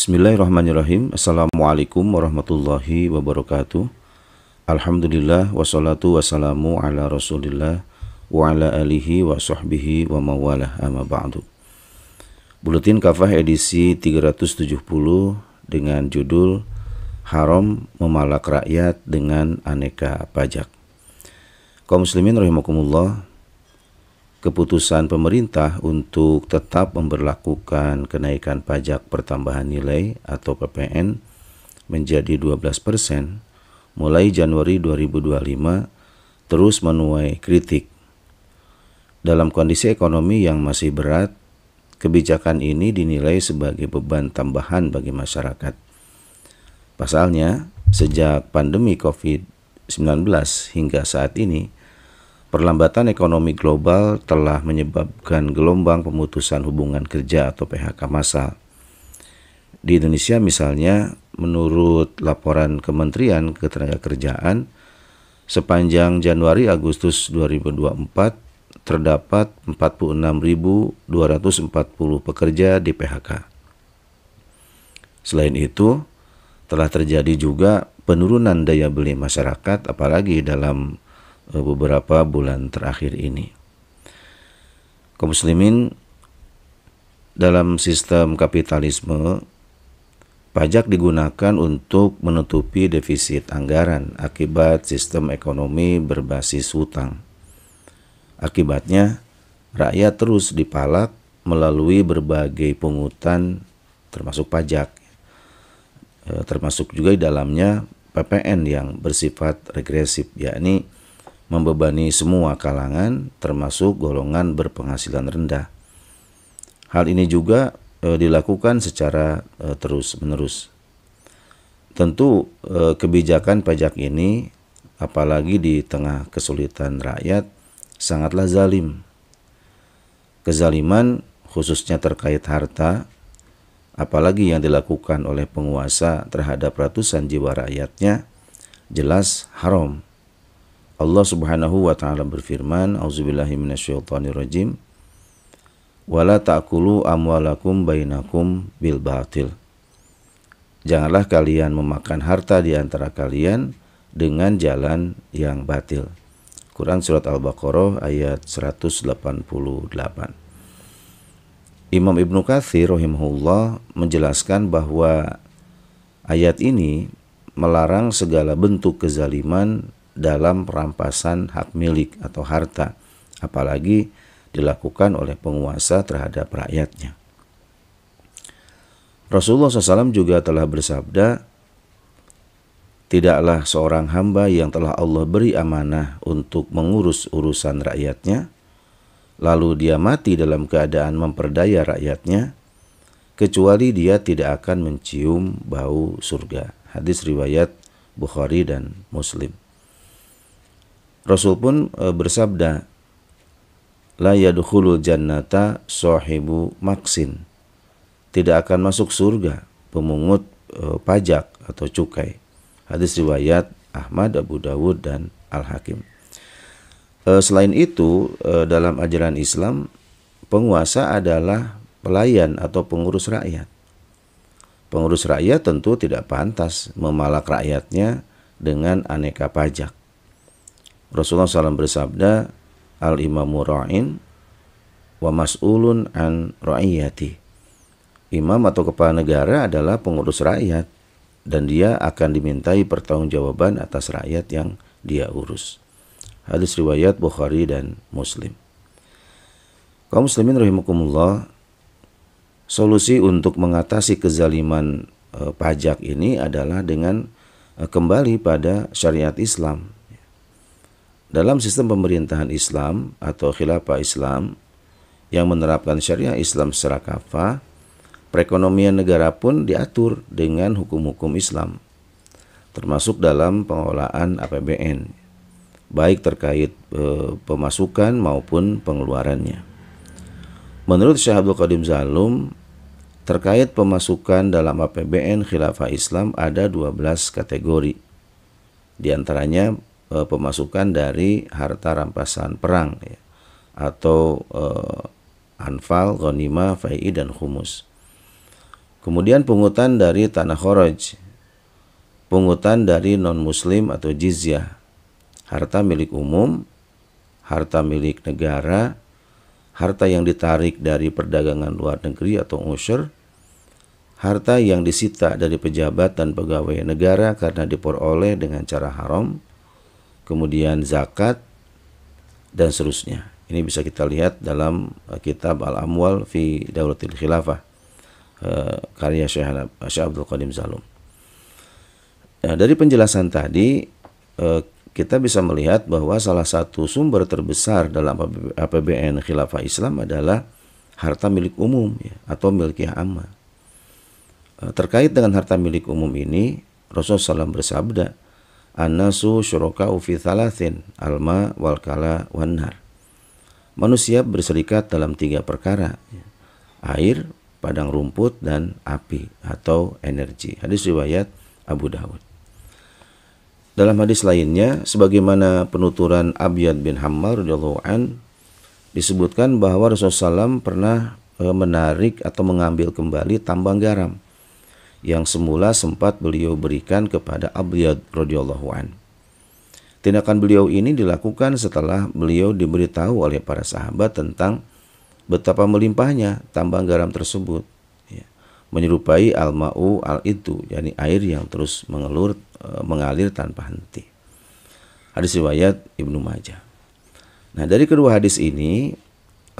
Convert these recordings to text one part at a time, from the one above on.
Bismillahirrahmanirrahim. Assalamualaikum warahmatullahi wabarakatuh. Alhamdulillah wassalatu wassalamu ala Rasulillah wa ala alihi wa sahbihi wa mawalah amma ba'du. Buletin Kafah edisi 370 dengan judul Haram memalak rakyat dengan aneka pajak. Kaum muslimin rahimakumullah, keputusan pemerintah untuk tetap memperlakukan kenaikan pajak pertambahan nilai atau PPN menjadi 12% mulai Januari 2025 terus menuai kritik. Dalam kondisi ekonomi yang masih berat, kebijakan ini dinilai sebagai beban tambahan bagi masyarakat. Pasalnya, sejak pandemi COVID-19 hingga saat ini, Perlambatan ekonomi global telah menyebabkan gelombang pemutusan hubungan kerja atau PHK massal. Di Indonesia misalnya, menurut laporan Kementerian Ketenagakerjaan, sepanjang Januari-Agustus 2024 terdapat 46.240 pekerja di PHK. Selain itu, telah terjadi juga penurunan daya beli masyarakat apalagi dalam Eh, beberapa bulan terakhir ini. Kaum muslimin dalam sistem kapitalisme pajak digunakan untuk menutupi defisit anggaran akibat sistem ekonomi berbasis hutang. Akibatnya rakyat terus dipalak melalui berbagai pungutan termasuk pajak eh, termasuk juga di dalamnya PPN yang bersifat regresif yakni membebani semua kalangan termasuk golongan berpenghasilan rendah. Hal ini juga e, dilakukan secara e, terus-menerus. Tentu e, kebijakan pajak ini apalagi di tengah kesulitan rakyat sangatlah zalim. Kezaliman khususnya terkait harta apalagi yang dilakukan oleh penguasa terhadap ratusan jiwa rakyatnya jelas haram Allah Subhanahu wa taala berfirman, auzubillahi minasyaitonirrajim. Wala ta'kulu amwalakum bainakum bil batil. Janganlah kalian memakan harta di antara kalian dengan jalan yang batil. Quran surat Al-Baqarah ayat 188. Imam Ibnu Katsir rahimahullah menjelaskan bahwa ayat ini melarang segala bentuk kezaliman dalam perampasan hak milik atau harta, apalagi dilakukan oleh penguasa terhadap rakyatnya. Rasulullah SAW juga telah bersabda, Tidaklah seorang hamba yang telah Allah beri amanah untuk mengurus urusan rakyatnya, lalu dia mati dalam keadaan memperdaya rakyatnya, kecuali dia tidak akan mencium bau surga. Hadis riwayat Bukhari dan Muslim. Rasul pun e, bersabda, La yadukhulu jannata sahibu maksin. Tidak akan masuk surga pemungut e, pajak atau cukai. Hadis riwayat Ahmad, Abu Dawud, dan Al-Hakim. E, selain itu, e, dalam ajaran Islam, penguasa adalah pelayan atau pengurus rakyat. Pengurus rakyat tentu tidak pantas memalak rakyatnya dengan aneka pajak. Rasulullah SAW bersabda, Al-imamu ra'in wa mas'ulun an ra'iyati. Imam atau kepala negara adalah pengurus rakyat dan dia akan dimintai pertanggungjawaban atas rakyat yang dia urus. Hadis riwayat Bukhari dan Muslim. Kaum muslimin rahimakumullah, solusi untuk mengatasi kezaliman e, pajak ini adalah dengan e, kembali pada syariat Islam dalam sistem pemerintahan Islam atau khilafah Islam yang menerapkan syariah Islam secara kafah, perekonomian negara pun diatur dengan hukum-hukum Islam, termasuk dalam pengelolaan APBN, baik terkait e, pemasukan maupun pengeluarannya. Menurut Syekh Abdul Qadim Zalum, terkait pemasukan dalam APBN khilafah Islam ada 12 kategori. Di antaranya e, pemasukan dari harta rampasan perang ya, atau e, anfal, ghanima, fai'i dan humus. Kemudian pungutan dari tanah khoroj, pungutan dari non muslim atau jizyah, harta milik umum, harta milik negara, harta yang ditarik dari perdagangan luar negeri atau usher, harta yang disita dari pejabat dan pegawai negara karena diperoleh dengan cara haram, kemudian zakat dan seterusnya. Ini bisa kita lihat dalam uh, kitab Al-Amwal fi Daulatil Khilafah uh, karya Syekh Abdul Qadim Zalum. Nah, dari penjelasan tadi uh, kita bisa melihat bahwa salah satu sumber terbesar dalam APBN Khilafah Islam adalah harta milik umum ya, atau milkiah amma. Terkait dengan harta milik umum ini, Rasulullah SAW bersabda, Anasu syuroka ufi thalathin, alma wal kala wanhar. Manusia berserikat dalam tiga perkara, ya. air, padang rumput, dan api atau energi. Hadis riwayat Abu Dawud. Dalam hadis lainnya, sebagaimana penuturan Abiyad bin Hammar radhiyallahu an disebutkan bahwa Rasulullah SAW pernah e, menarik atau mengambil kembali tambang garam yang semula sempat beliau berikan kepada Abiyad radhiyallahu an. Tindakan beliau ini dilakukan setelah beliau diberitahu oleh para sahabat tentang betapa melimpahnya tambang garam tersebut. Ya. Menyerupai al-ma'u al-itu, yakni air yang terus mengelur, eh, mengalir tanpa henti. Hadis riwayat Ibnu Majah. Nah dari kedua hadis ini,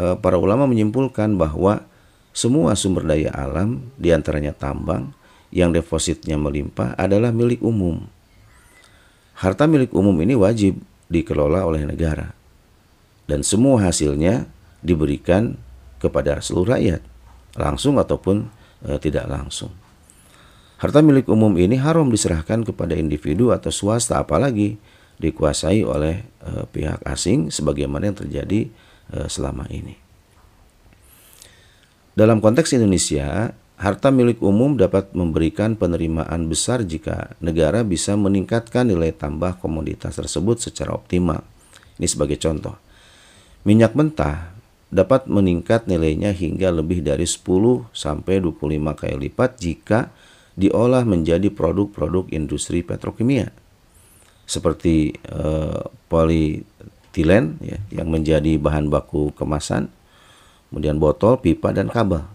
eh, para ulama menyimpulkan bahwa semua sumber daya alam, diantaranya tambang, yang depositnya melimpah adalah milik umum. Harta milik umum ini wajib dikelola oleh negara dan semua hasilnya diberikan kepada seluruh rakyat, langsung ataupun e, tidak langsung. Harta milik umum ini haram diserahkan kepada individu atau swasta apalagi dikuasai oleh e, pihak asing sebagaimana yang terjadi e, selama ini. Dalam konteks Indonesia, Harta milik umum dapat memberikan penerimaan besar jika negara bisa meningkatkan nilai tambah komoditas tersebut secara optimal. Ini sebagai contoh. Minyak mentah dapat meningkat nilainya hingga lebih dari 10 sampai 25 kali lipat jika diolah menjadi produk-produk industri petrokimia seperti eh, polietilen ya, yang menjadi bahan baku kemasan, kemudian botol, pipa dan kabel.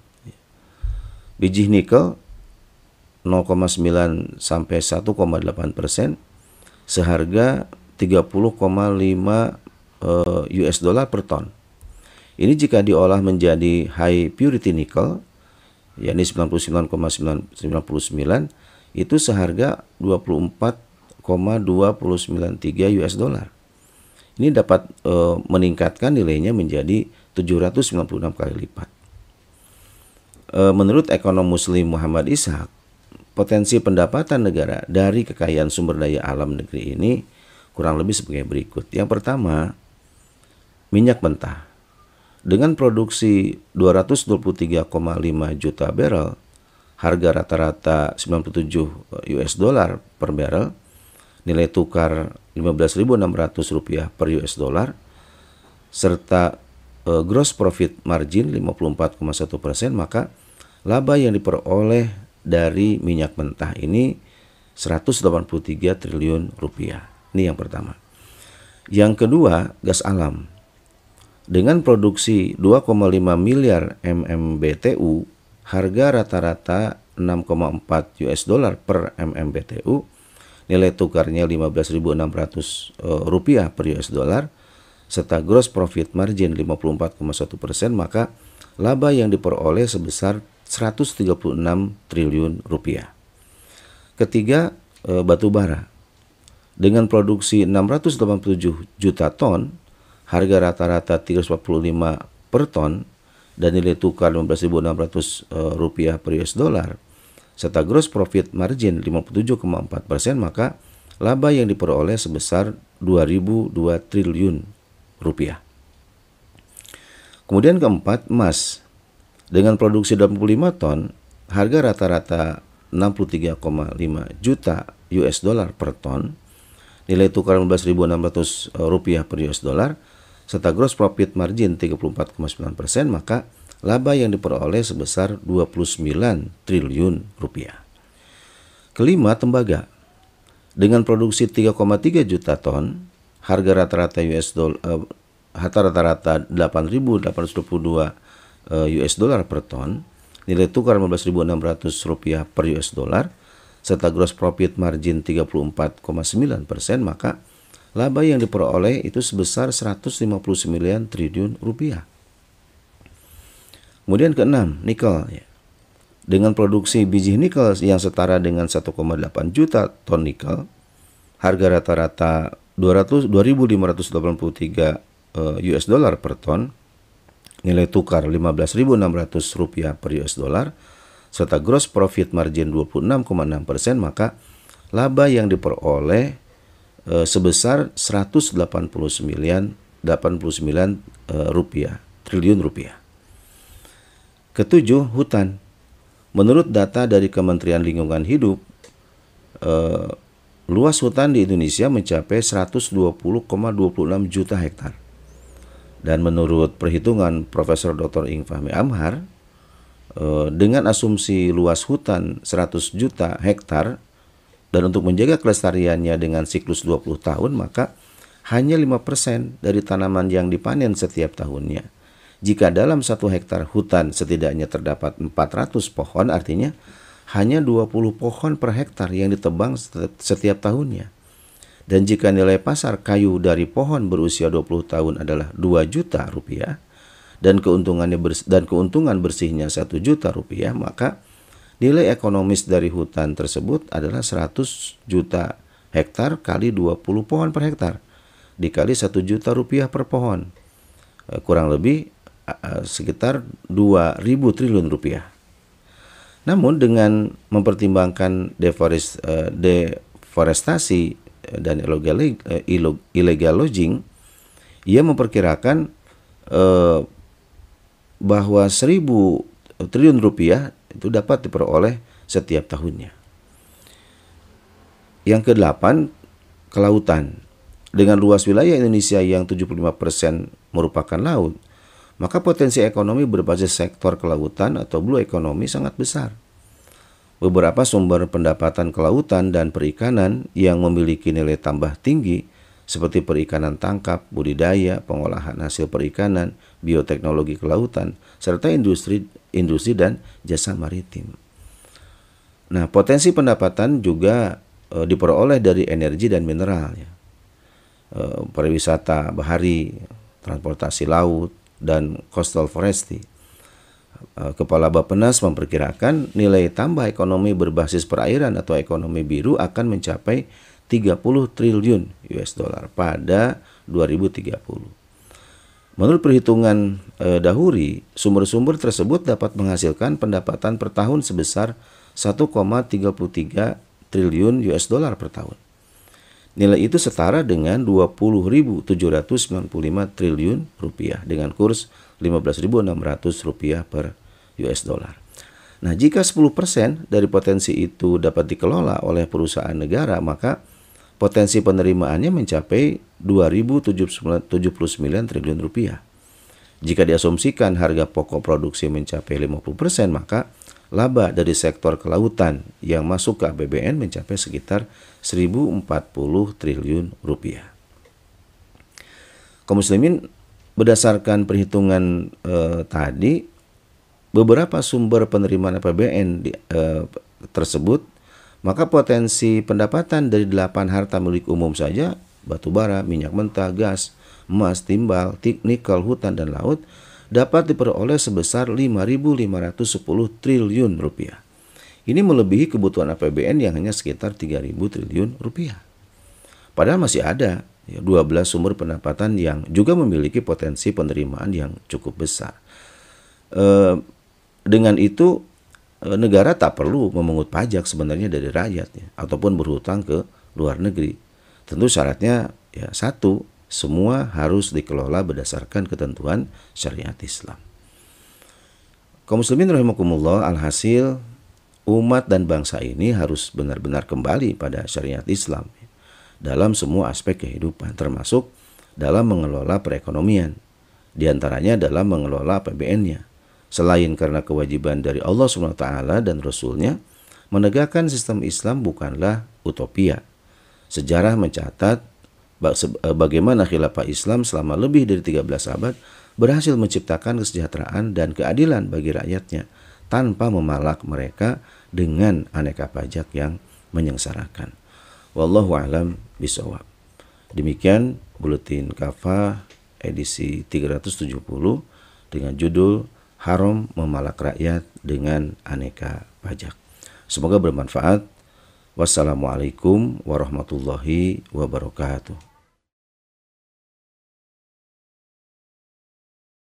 Biji nikel 0,9 sampai 1,8 persen seharga 30,5 eh, US dollar per ton. Ini jika diolah menjadi high purity nikel, yakni 99,99 itu seharga 24,293 US dollar. Ini dapat eh, meningkatkan nilainya menjadi 796 kali lipat. E, menurut ekonom muslim Muhammad Ishak, potensi pendapatan negara dari kekayaan sumber daya alam negeri ini kurang lebih sebagai berikut. Yang pertama, minyak mentah. Dengan produksi 223,5 juta barrel harga rata-rata 97 US dollar per barrel nilai tukar 15.600 rupiah per US dollar, serta Eh, gross profit margin 54,1 persen, maka laba yang diperoleh dari minyak mentah ini 183 triliun rupiah. Ini yang pertama. Yang kedua, gas alam. Dengan produksi 2,5 miliar MMBTU, harga rata-rata 6,4 US dollar per MMBTU, nilai tukarnya 15.600 eh, rupiah per US dollar, serta gross profit margin 54,1 persen, maka laba yang diperoleh sebesar 136 triliun rupiah. Ketiga, e, batu bara. Dengan produksi 687 juta ton, harga rata-rata 345 per ton dan nilai tukar 15.600 e, rupiah per US dollar serta gross profit margin 57,4 persen maka laba yang diperoleh sebesar 2.002 triliun rupiah. Kemudian keempat, emas. Dengan produksi 85 ton, harga rata-rata 63,5 juta US dollar per ton, nilai tukar 15.600 eh, rupiah per US dollar, serta gross profit margin 34,9 persen, maka laba yang diperoleh sebesar 29 triliun rupiah. Kelima, tembaga. Dengan produksi 3,3 juta ton, harga rata-rata US dollar eh, uh, rata-rata 8.822 uh, US dollar per ton, nilai tukar 15.600 rupiah per US dollar, serta gross profit margin 34,9 persen, maka laba yang diperoleh itu sebesar 159 triliun rupiah. Kemudian keenam, nikel. Dengan produksi biji nikel yang setara dengan 1,8 juta ton nikel, harga rata-rata 200 2583 uh, US dollar per ton, nilai tukar 15.600 rupiah per US dollar, serta gross profit margin 26,6 persen, maka laba yang diperoleh uh, sebesar 189 89 uh, rupiah triliun rupiah. Ketujuh, hutan. Menurut data dari Kementerian Lingkungan Hidup, eh, Luas hutan di Indonesia mencapai 120,26 juta hektar. Dan menurut perhitungan Profesor Dr. Ing Fahmi Amhar, eh, dengan asumsi luas hutan 100 juta hektar dan untuk menjaga kelestariannya dengan siklus 20 tahun maka hanya 5% dari tanaman yang dipanen setiap tahunnya. Jika dalam satu hektar hutan setidaknya terdapat 400 pohon artinya hanya 20 pohon per hektar yang ditebang setiap tahunnya. Dan jika nilai pasar kayu dari pohon berusia 20 tahun adalah 2 juta rupiah dan keuntungannya bers dan keuntungan bersihnya 1 juta rupiah, maka nilai ekonomis dari hutan tersebut adalah 100 juta hektar kali 20 pohon per hektar dikali 1 juta rupiah per pohon. Eh, kurang lebih eh, eh, sekitar 2000 triliun rupiah. Namun dengan mempertimbangkan deforest, uh, deforestasi eh, dan illegal, uh, eh, illegal lodging, ia memperkirakan uh, bahwa seribu triliun rupiah itu dapat diperoleh setiap tahunnya. Yang kedelapan, kelautan. Dengan luas wilayah Indonesia yang 75% merupakan laut, maka potensi ekonomi berbasis sektor kelautan atau blue economy sangat besar. Beberapa sumber pendapatan kelautan dan perikanan yang memiliki nilai tambah tinggi seperti perikanan tangkap, budidaya, pengolahan hasil perikanan, bioteknologi kelautan, serta industri industri dan jasa maritim. Nah, potensi pendapatan juga e, diperoleh dari energi dan mineral ya. E, pariwisata bahari, transportasi laut, dan Coastal Forestry. Eh, Kepala Bappenas memperkirakan nilai tambah ekonomi berbasis perairan atau ekonomi biru akan mencapai 30 triliun US dollar pada 2030. Menurut perhitungan eh, Dahuri, sumber-sumber tersebut dapat menghasilkan pendapatan per tahun sebesar 1,33 triliun US dollar per tahun. Nilai itu setara dengan 20.795 triliun rupiah dengan kurs 15.600 rupiah per US dollar. Nah, jika 10% dari potensi itu dapat dikelola oleh perusahaan negara, maka potensi penerimaannya mencapai 2.779 triliun rupiah. Jika diasumsikan harga pokok produksi mencapai 50%, maka laba dari sektor kelautan yang masuk ke APBN mencapai sekitar 1040 triliun rupiah. Kaum muslimin berdasarkan perhitungan eh, tadi beberapa sumber penerimaan APBN di, eh, tersebut maka potensi pendapatan dari 8 harta milik umum saja batu bara, minyak mentah, gas, emas, timbal, nikel, hutan dan laut dapat diperoleh sebesar 5.510 triliun rupiah. Ini melebihi kebutuhan APBN yang hanya sekitar 3.000 triliun rupiah. Padahal masih ada 12 ya, sumber pendapatan yang juga memiliki potensi penerimaan yang cukup besar. Eh, dengan itu eh, negara tak perlu memungut pajak sebenarnya dari rakyatnya ataupun berhutang ke luar negeri. Tentu syaratnya ya satu semua harus dikelola berdasarkan ketentuan syariat Islam. Kaum muslimin rahimakumullah, alhasil umat dan bangsa ini harus benar-benar kembali pada syariat Islam dalam semua aspek kehidupan termasuk dalam mengelola perekonomian. diantaranya dalam mengelola pbn nya Selain karena kewajiban dari Allah SWT dan Rasulnya, menegakkan sistem Islam bukanlah utopia. Sejarah mencatat Eh, bagaimana khilafah Islam selama lebih dari 13 abad berhasil menciptakan kesejahteraan dan keadilan bagi rakyatnya tanpa memalak mereka dengan aneka pajak yang menyengsarakan. Wallahu alam bisawab. Demikian buletin Kafa edisi 370 dengan judul Haram memalak rakyat dengan aneka pajak. Semoga bermanfaat. Wassalamualaikum warahmatullahi wabarakatuh.